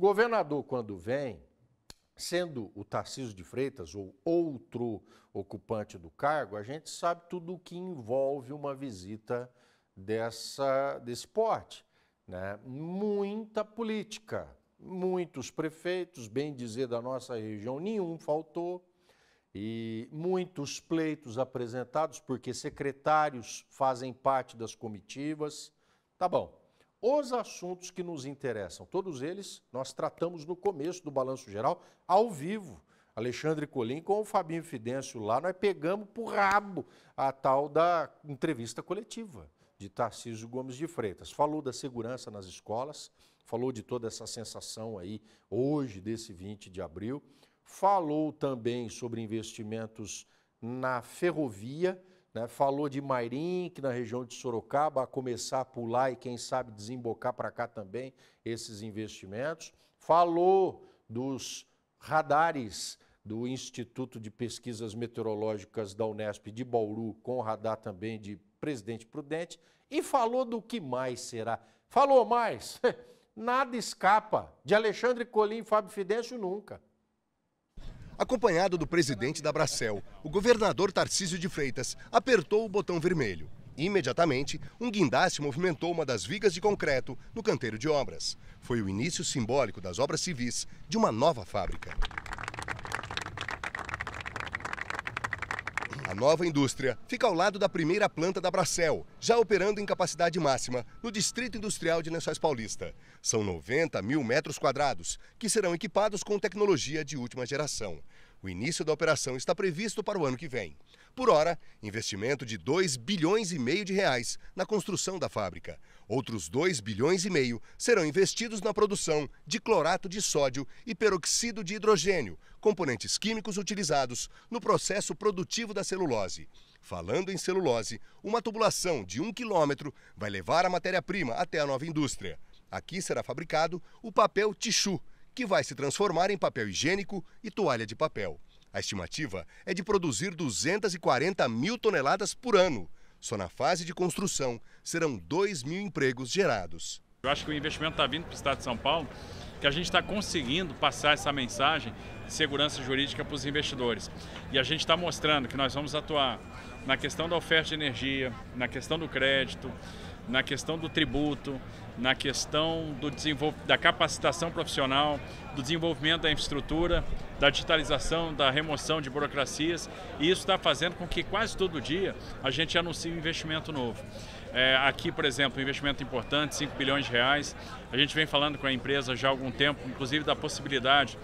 Governador, quando vem, sendo o Tarcísio de Freitas ou outro ocupante do cargo, a gente sabe tudo o que envolve uma visita dessa, desse porte. Né? Muita política, muitos prefeitos, bem dizer da nossa região, nenhum faltou, e muitos pleitos apresentados, porque secretários fazem parte das comitivas. Tá bom os assuntos que nos interessam. Todos eles nós tratamos no começo do Balanço Geral, ao vivo. Alexandre Colim com o Fabinho Fidêncio lá, nós pegamos por rabo a tal da entrevista coletiva de Tarcísio Gomes de Freitas. Falou da segurança nas escolas, falou de toda essa sensação aí hoje desse 20 de abril, falou também sobre investimentos na ferrovia, né? Falou de Mairim, que na região de Sorocaba, a começar a pular e quem sabe desembocar para cá também esses investimentos. Falou dos radares do Instituto de Pesquisas Meteorológicas da Unesp de Bauru, com o radar também de Presidente Prudente, e falou do que mais será. Falou mais? Nada escapa. De Alexandre Colim e Fábio Fidêncio, nunca acompanhado do presidente da Bracel, o governador Tarcísio de Freitas, apertou o botão vermelho. Imediatamente, um guindaste movimentou uma das vigas de concreto no canteiro de obras. Foi o início simbólico das obras civis de uma nova fábrica. A nova indústria fica ao lado da primeira planta da Bracel, já operando em capacidade máxima no Distrito Industrial de Lençóis Paulista. São 90 mil metros quadrados, que serão equipados com tecnologia de última geração. O início da operação está previsto para o ano que vem. Por hora, investimento de 2 bilhões e meio de reais na construção da fábrica. Outros 2 bilhões e meio serão investidos na produção de clorato de sódio e peroxido de hidrogênio, componentes químicos utilizados no processo produtivo da celulose. Falando em celulose, uma tubulação de um quilômetro vai levar a matéria-prima até a nova indústria. Aqui será fabricado o papel tichu, que vai se transformar em papel higiênico e toalha de papel. A estimativa é de produzir 240 mil toneladas por ano. Só na fase de construção serão 2 mil empregos gerados. Eu acho que o investimento está vindo para o Estado de São Paulo, que a gente está conseguindo passar essa mensagem de segurança jurídica para os investidores. E a gente está mostrando que nós vamos atuar na questão da oferta de energia, na questão do crédito, na questão do tributo, na questão do da capacitação profissional, do desenvolvimento da infraestrutura, da digitalização, da remoção de burocracias. E isso está fazendo com que quase todo dia a gente anuncie um investimento novo. É, aqui, por exemplo, um investimento importante, 5 bilhões de reais. A gente vem falando com a empresa já há algum tempo, inclusive da possibilidade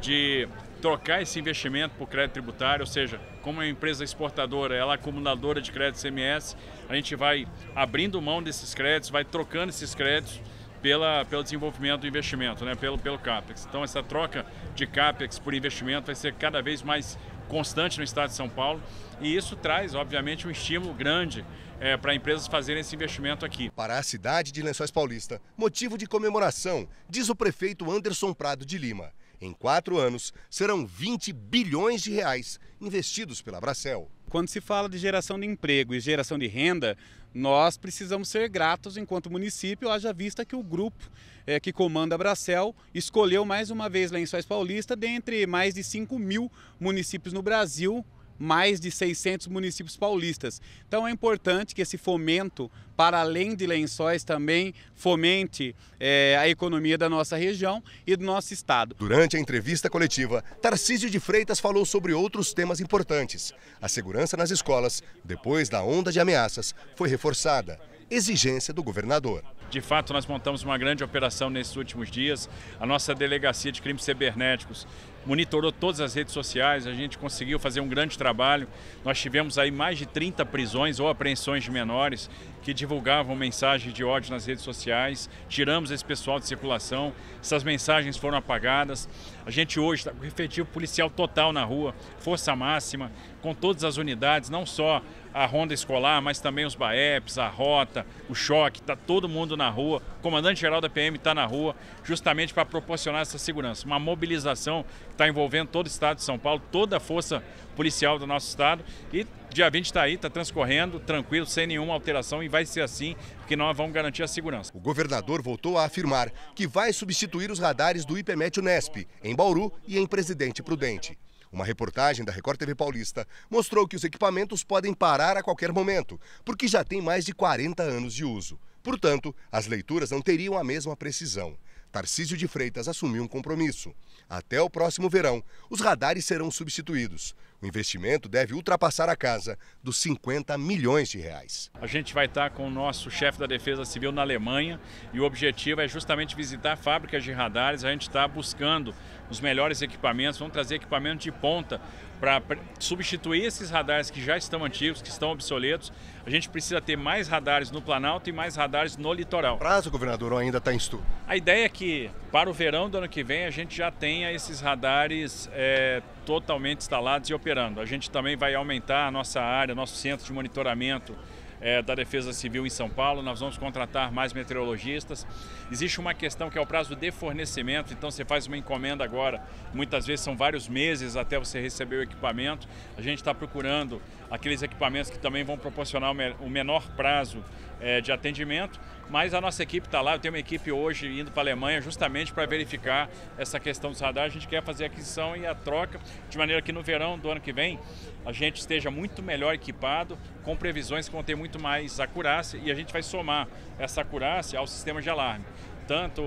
de trocar esse investimento por crédito tributário, ou seja, como é uma empresa exportadora, ela é acumuladora de créditos CMS, a gente vai abrindo mão desses créditos, vai trocando esses créditos pela, pelo desenvolvimento do investimento, né? pelo, pelo CAPEX. Então, essa troca de CAPEX por investimento vai ser cada vez mais constante no estado de São Paulo e isso traz, obviamente, um estímulo grande é, para empresas fazerem esse investimento aqui. Para a cidade de Lençóis Paulista, motivo de comemoração, diz o prefeito Anderson Prado de Lima. Em quatro anos, serão 20 bilhões de reais investidos pela Bracel. Quando se fala de geração de emprego e geração de renda, nós precisamos ser gratos enquanto município, haja vista que o grupo é, que comanda a Bracel escolheu mais uma vez Lençóis Paulista, dentre mais de 5 mil municípios no Brasil, mais de 600 municípios paulistas. Então é importante que esse fomento, para além de lençóis, também fomente é, a economia da nossa região e do nosso estado. Durante a entrevista coletiva, Tarcísio de Freitas falou sobre outros temas importantes. A segurança nas escolas, depois da onda de ameaças, foi reforçada. Exigência do governador. De fato, nós montamos uma grande operação nesses últimos dias. A nossa delegacia de crimes cibernéticos monitorou todas as redes sociais, a gente conseguiu fazer um grande trabalho. Nós tivemos aí mais de 30 prisões ou apreensões de menores que divulgavam mensagens de ódio nas redes sociais. Tiramos esse pessoal de circulação, essas mensagens foram apagadas. A gente hoje está com efetivo policial total na rua, força máxima, com todas as unidades, não só a ronda escolar, mas também os BAEPs, a Rota, o Choque, está todo mundo na rua. O comandante-geral da PM está na rua, justamente para proporcionar essa segurança. Uma mobilização está envolvendo todo o estado de São Paulo, toda a força policial do nosso estado. E dia 20 está aí, está transcorrendo, tranquilo, sem nenhuma alteração e vai ser assim, porque nós vamos garantir a segurança. O governador voltou a afirmar que vai substituir os radares do IPMET Unesp, em Bauru e em Presidente Prudente. Uma reportagem da Record TV Paulista mostrou que os equipamentos podem parar a qualquer momento, porque já tem mais de 40 anos de uso. Portanto, as leituras não teriam a mesma precisão. Tarcísio de Freitas assumiu um compromisso. Até o próximo verão, os radares serão substituídos. O investimento deve ultrapassar a casa dos 50 milhões de reais. A gente vai estar com o nosso chefe da Defesa Civil na Alemanha e o objetivo é justamente visitar fábricas de radares. A gente está buscando os melhores equipamentos, vamos trazer equipamento de ponta para substituir esses radares que já estão antigos, que estão obsoletos. A gente precisa ter mais radares no Planalto e mais radares no litoral. Prazo, governador, ou ainda está em estudo? A ideia é que para o verão do ano que vem a gente já tenha esses radares é, totalmente instalados e operando. A gente também vai aumentar a nossa área, nosso centro de monitoramento é, da Defesa Civil em São Paulo, nós vamos contratar mais meteorologistas. Existe uma questão que é o prazo de fornecimento, então você faz uma encomenda agora, muitas vezes são vários meses até você receber o equipamento. A gente está procurando aqueles equipamentos que também vão proporcionar o menor prazo eh, de atendimento, mas a nossa equipe está lá, eu tenho uma equipe hoje indo para a Alemanha justamente para verificar essa questão dos radares, a gente quer fazer a aquisição e a troca, de maneira que no verão do ano que vem a gente esteja muito melhor equipado, com previsões que vão ter muito mais acurácia e a gente vai somar essa acurácia ao sistema de alarme tanto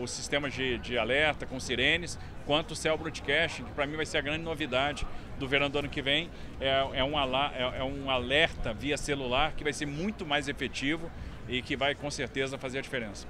os sistemas de, de, alerta com sirenes, quanto o Cell Broadcasting, que para mim vai ser a grande novidade do verão do ano que vem é, é, um, é, é um alerta via celular que vai ser muito mais efetivo e que vai com certeza fazer a diferença.